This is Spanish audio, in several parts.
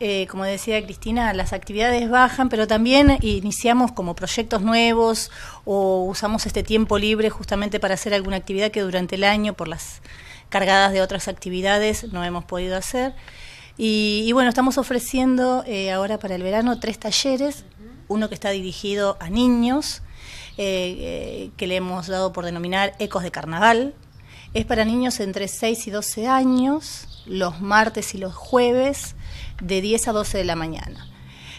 Eh, como decía Cristina, las actividades bajan, pero también iniciamos como proyectos nuevos o usamos este tiempo libre justamente para hacer alguna actividad que durante el año, por las cargadas de otras actividades, no hemos podido hacer. Y, bueno, estamos ofreciendo eh, ahora para el verano tres talleres, uno que está dirigido a niños, eh, que le hemos dado por denominar Ecos de Carnaval, es para niños entre 6 y 12 años, los martes y los jueves, de 10 a 12 de la mañana.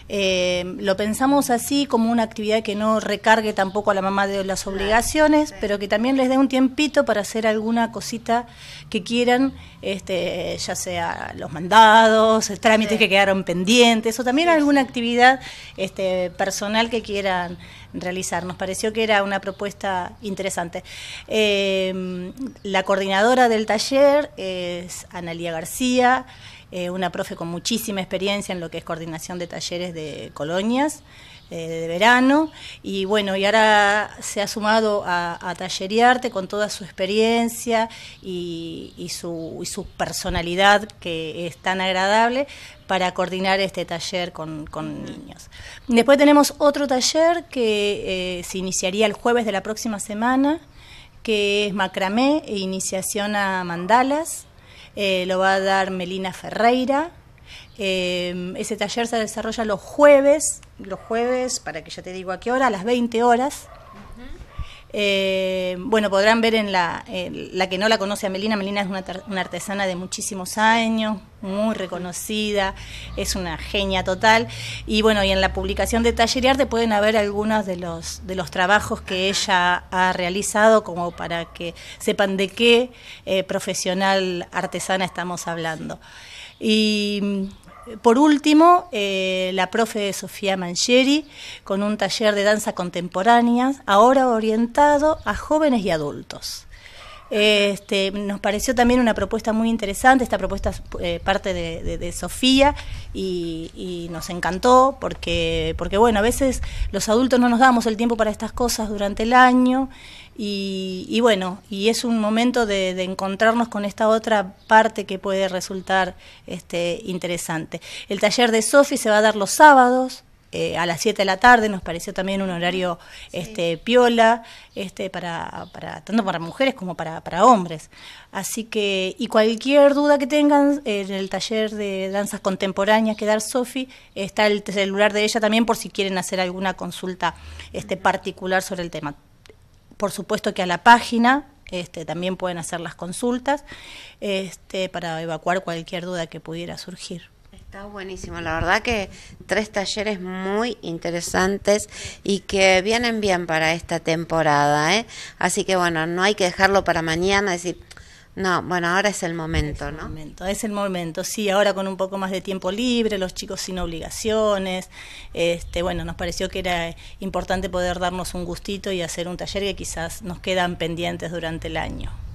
Eh, lo pensamos así como una actividad que no recargue tampoco a la mamá de las obligaciones, pero que también les dé un tiempito para hacer alguna cosita que quieran, este, ya sea los mandados, trámites que quedaron pendientes, o también alguna actividad este, personal que quieran realizar. Nos pareció que era una propuesta interesante. Eh, la coordinadora del taller es Analía García. Eh, una profe con muchísima experiencia en lo que es coordinación de talleres de colonias eh, de verano. Y bueno, y ahora se ha sumado a, a Talleriarte con toda su experiencia y, su, personalidad que es tan agradable para coordinar este taller con, niños. Después tenemos otro taller que eh, se iniciaría el jueves de la próxima semana que es macramé e iniciación a mandalas. Eh, lo va a dar Melina Ferreira. Eh, ese taller se desarrolla los jueves, los jueves, para que ya te digo a qué hora, a las 20 horas. Eh, bueno, podrán ver en la, la que no la conoce a Melina, Melina es una, artesana de muchísimos años, muy reconocida, es una genia total. Y bueno, y en la publicación de Taller y Arte pueden haber algunos de los, de los trabajos que ella ha realizado, como para que sepan de qué eh, profesional artesana estamos hablando. Y por último, eh, la profe Sofía Mancheri con un taller de danza contemporánea, ahora orientado a jóvenes y adultos. Este, nos pareció también una propuesta muy interesante, esta propuesta eh, parte de, Sofía y, nos encantó porque, porque, bueno, a veces los adultos no nos damos el tiempo para estas cosas durante el año y, bueno, y es un momento de, encontrarnos con esta otra parte que puede resultar este, interesante. El taller de Sofi se va a dar los sábados. Eh, a las 7 de la tarde nos pareció también un horario este, piola, este, para, tanto para mujeres como para, hombres. Así que, y cualquier duda que tengan eh, en el taller de danzas contemporáneas que dar Sofi, está el celular de ella también por si quieren hacer alguna consulta este, particular sobre el tema por supuesto que a la página este, también pueden hacer las consultas este, para evacuar cualquier duda que pudiera surgir. Está buenísimo, la verdad que tres talleres muy interesantes y que vienen bien para esta temporada. ¿eh? Así que bueno, no hay que dejarlo para mañana, decir, no, bueno, ahora es el momento, ¿no? momento, es el momento, sí, ahora con un poco más de tiempo libre, los chicos sin obligaciones, este, bueno, nos pareció que era importante poder darnos un gustito y hacer un taller que quizás nos quedan pendientes durante el año.